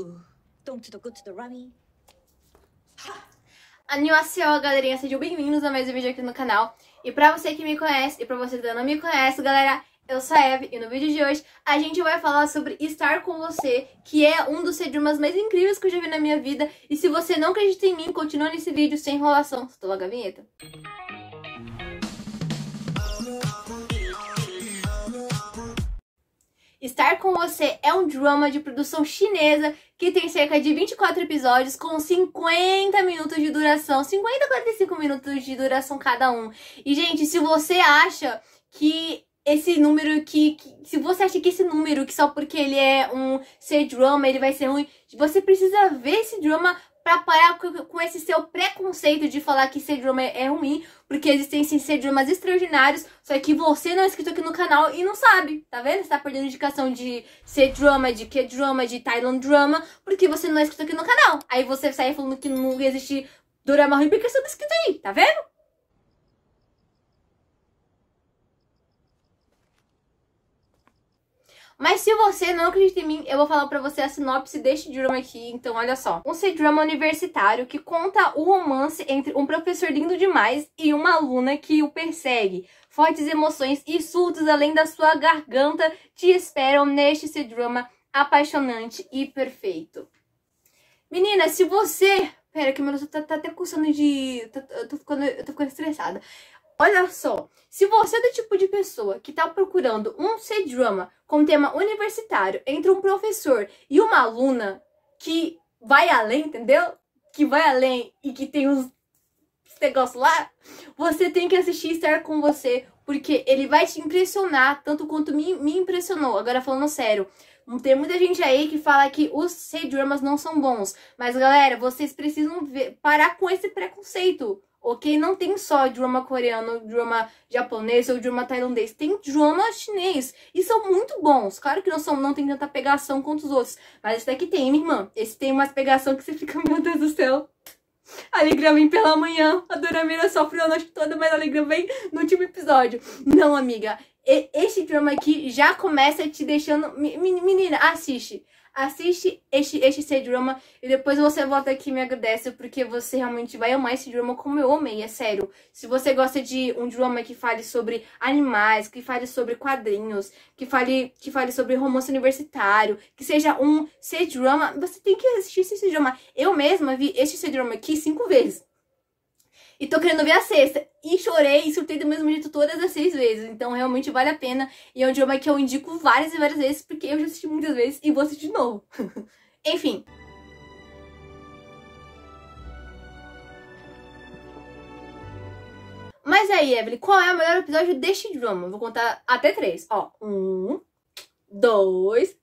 우 Annyeonghaseyo, galerinha, sejam bem-vindos a mais um vídeo aqui no canal. E pra você que me conhece e pra você que ainda não me conhece, galera, eu sou a Eve e no vídeo de hoje a gente vai falar sobre Estar Com Você, que é um dos sedumas mais incríveis que eu já vi na minha vida. E se você não acredita em mim, continua nesse vídeo sem enrolação. estou logo a vinheta. Música Estar com Você é um drama de produção chinesa que tem cerca de 24 episódios com 50 minutos de duração, 50 a 45 minutos de duração cada um. E gente, se você acha que esse número que, que, se você acha que esse número que só porque ele é um ser drama ele vai ser ruim você precisa ver esse drama para parar com, esse seu preconceito de falar que ser é, ruim, porque existem sim ser extraordinários, só que você não é inscrito aqui no canal e não sabe, tá vendo? Você tá perdendo indicação de ser drama, de que drama, de Thailand drama, porque você não é inscrito aqui no canal. Aí você sai falando que não existe drama ruim porque você não é inscrito aí, tá vendo? Mas se você não acredita em mim, eu vou falar pra você a sinopse deste drama aqui, então olha só. Um C-drama universitário que conta o romance entre um professor lindo demais e uma aluna que o persegue. Fortes emoções e surtos além da sua garganta te esperam neste C-drama apaixonante e perfeito. Menina, se você Pera, que meu nariz tá, tá, até coçando de... Tá, eu, tô ficando, eu tô ficando estressada. Olha só, se você é do tipo de pessoa que está procurando um C-drama com tema universitário entre um professor e uma aluna que vai além, entendeu? Que vai além e que tem uns negócios lá, você tem que assistir Estar Com Você, porque ele vai te impressionar tanto quanto me, me impressionou. Agora, falando sério, tem muita gente aí que fala que os C-dramas não são bons, mas galera, vocês precisam ver, parar com esse preconceito ok? Não tem só drama coreano, drama japonês ou drama tailandês, tem drama chinês. E são muito bons. Claro que não são, não tem tanta pegação quanto os outros, mas esse daqui tem, minha irmã. Esse tem umas pegação que você fica, meu Deus do céu. Alegria vem pela manhã. A Doramira sofreu a noite toda, mas a alegria vem no último episódio. Não, amiga. E, drama aqui já começa te deixando. Menina, assiste assiste este, este C-drama e depois você volta aqui e me agradece, porque você realmente vai amar esse drama como eu amei, é sério. Se você gosta de um drama que fale sobre animais, que fale sobre quadrinhos, que fale, que fale sobre romance universitário, que seja um C-drama, você tem que assistir esse drama Eu mesma vi este C-drama aqui cinco vezes e tô querendo ver a sexta. E chorei e surtei do mesmo jeito todas as seis vezes. Então realmente vale a pena. E é um drama que eu indico várias e várias vezes, porque eu já assisti muitas vezes e vou assistir de novo. Enfim. Mas aí, Evelyn, qual é o melhor episódio deste drama? Vou contar até três. Ó, um, dois,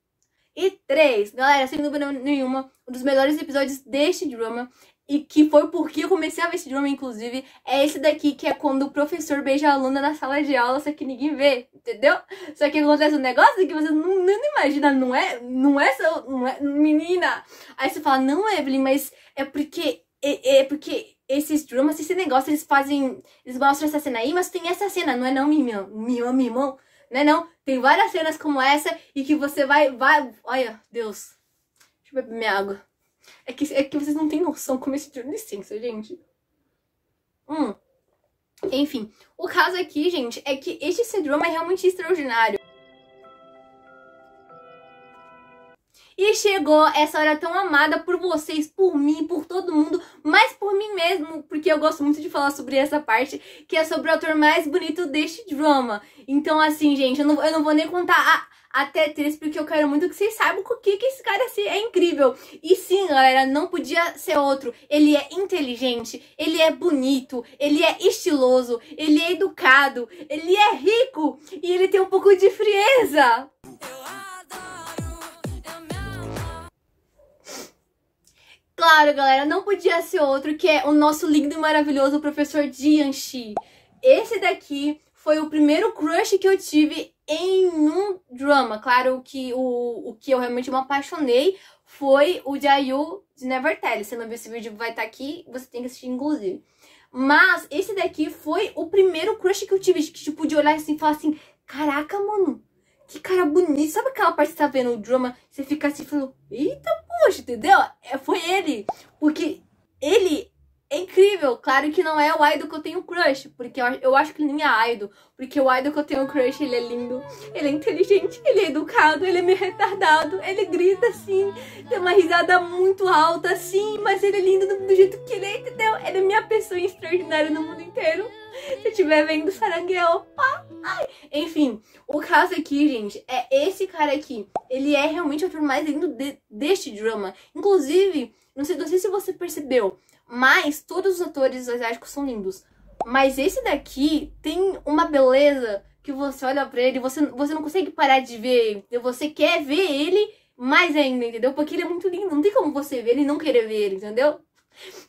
e três Galera, sem dúvida nenhuma, um dos melhores episódios deste drama e que foi porque eu comecei a ver esse drama, inclusive, é esse daqui, que é quando o professor beija a aluna na sala de aula, só que ninguém vê, entendeu? Só que acontece um negócio que você não, não imagina, não é, não é seu, não é, menina. Aí você fala, não, Evelyn, mas é porque, é, é porque esses dramas, esse negócio, eles fazem, eles mostram essa cena aí, mas tem essa cena, não é não, mimão, mimão, mimão, não é não? Tem várias cenas como essa e que você vai, vai, olha, Deus, deixa eu beber minha água. É que, é que vocês não têm noção como esse livro... Licença, é gente. Hum. Enfim, o caso aqui, gente, é que este síndrome é realmente extraordinário. chegou essa hora tão amada por vocês, por mim, por todo mundo, mas por mim mesmo, porque eu gosto muito de falar sobre essa parte, que é sobre o autor mais bonito deste drama. Então, assim, gente, eu não, eu não vou nem contar a, até três, porque eu quero muito que vocês saibam o que, que esse cara assim, é incrível. E sim, galera, não podia ser outro. Ele é inteligente, ele é bonito, ele é estiloso, ele é educado, ele é rico e ele tem um pouco de frieza. Claro, galera, não podia ser outro que é o nosso lindo e maravilhoso professor Dianchi. Esse daqui foi o primeiro crush que eu tive em um drama. Claro que o, o que eu realmente me apaixonei foi o Jayu de Never Tell. Se não viu esse vídeo, vai estar tá aqui, você tem que assistir, inclusive. Mas esse daqui foi o primeiro crush que eu tive, que tipo, de olhar assim e falar assim, caraca, mano, que cara bonito. Sabe aquela parte que você tá vendo o drama? Você fica assim falando, eita, poxa, entendeu? É, foi ele. Porque ele é incrível. Claro que não é o idol que eu tenho crush. Porque eu, eu acho que nem é idol. Porque o idol que eu tenho crush, ele é lindo. Ele é inteligente, ele é educado, ele é meio retardado. Ele grita assim, tem uma risada muito alta, assim Mas ele é lindo do, do jeito que ele é, entendeu? Ele é minha pessoa extraordinária no mundo inteiro. Se estiver vendo Sarangueio, pá, ai, enfim, o caso aqui, gente, é esse cara aqui. Ele é realmente o ator mais lindo de, deste drama. Inclusive, não sei, não sei se você percebeu, mas todos os atores asiáticos são lindos. Mas esse daqui tem uma beleza que você olha pra ele, você, você não consegue parar de ver, você quer ver ele mais ainda, entendeu? Porque ele é muito lindo, não tem como você ver ele e não querer ver ele, entendeu?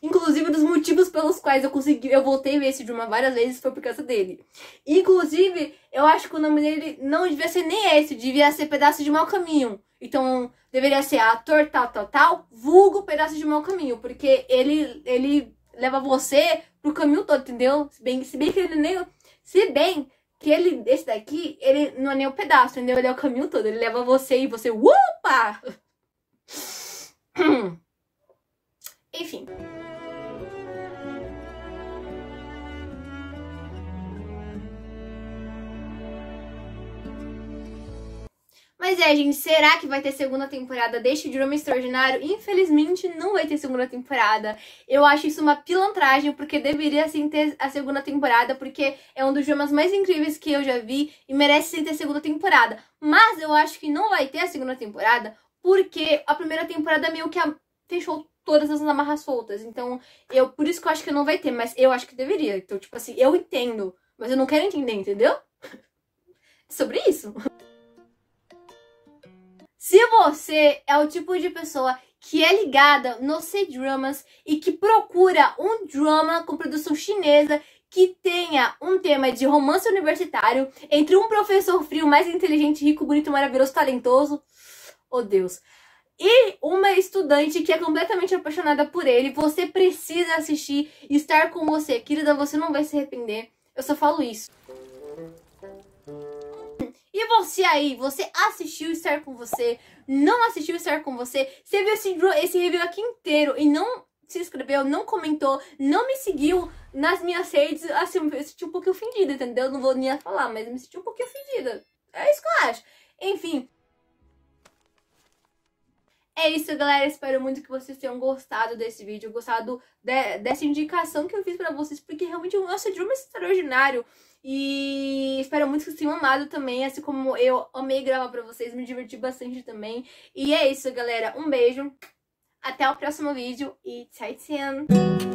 Inclusive, um dos motivos pelos quais eu consegui, eu voltei a ver esse Druma várias vezes foi por causa dele. Inclusive, eu acho que o nome dele não devia ser nem esse, devia ser Pedaço de Mau Caminho. Então, deveria ser ator tal, tal, tal, vulgo Pedaço de Mau Caminho, porque ele, ele leva você pro caminho todo, entendeu? Se bem, se bem que ele nem. Se bem que ele, esse daqui, ele não é nem o pedaço, entendeu? Ele é o caminho todo, ele leva você e você, upa! Mas é, gente, será que vai ter segunda temporada deste drama extraordinário? Infelizmente, não vai ter segunda temporada. Eu acho isso uma pilantragem, porque deveria sim ter a segunda temporada, porque é um dos dramas mais incríveis que eu já vi e merece sim ter segunda temporada. Mas eu acho que não vai ter a segunda temporada, porque a primeira temporada meio que fechou todas as amarras soltas. Então, eu por isso que eu acho que não vai ter, mas eu acho que deveria. Então, tipo assim, eu entendo, mas eu não quero entender, entendeu? Sobre isso. Se você é o tipo de pessoa que é ligada nos C-dramas e que procura um drama com produção chinesa que tenha um tema de romance universitário entre um professor frio mais inteligente, rico, bonito, maravilhoso, talentoso, oh Deus, e uma estudante que é completamente apaixonada por ele, você precisa assistir e estar com você. Querida, você não vai se arrepender. Eu só falo isso. E você aí, você assistiu Estar Com Você, não assistiu Estar Com Você, você viu esse, esse review aqui inteiro e não se inscreveu, não comentou, não me seguiu nas minhas redes, assim, eu me senti um pouquinho ofendida, entendeu? Não vou nem falar, mas eu me senti um pouquinho ofendida. É isso que eu acho. Enfim, é isso, galera. Espero muito que vocês tenham gostado desse vídeo, gostado de, dessa indicação que eu fiz pra vocês, porque realmente o nosso drama é extraordinário. E espero muito que vocês tenham amado também, assim como eu amei gravar pra vocês, me diverti bastante também. E é isso, galera. Um beijo, até o próximo vídeo e tchau, tchau!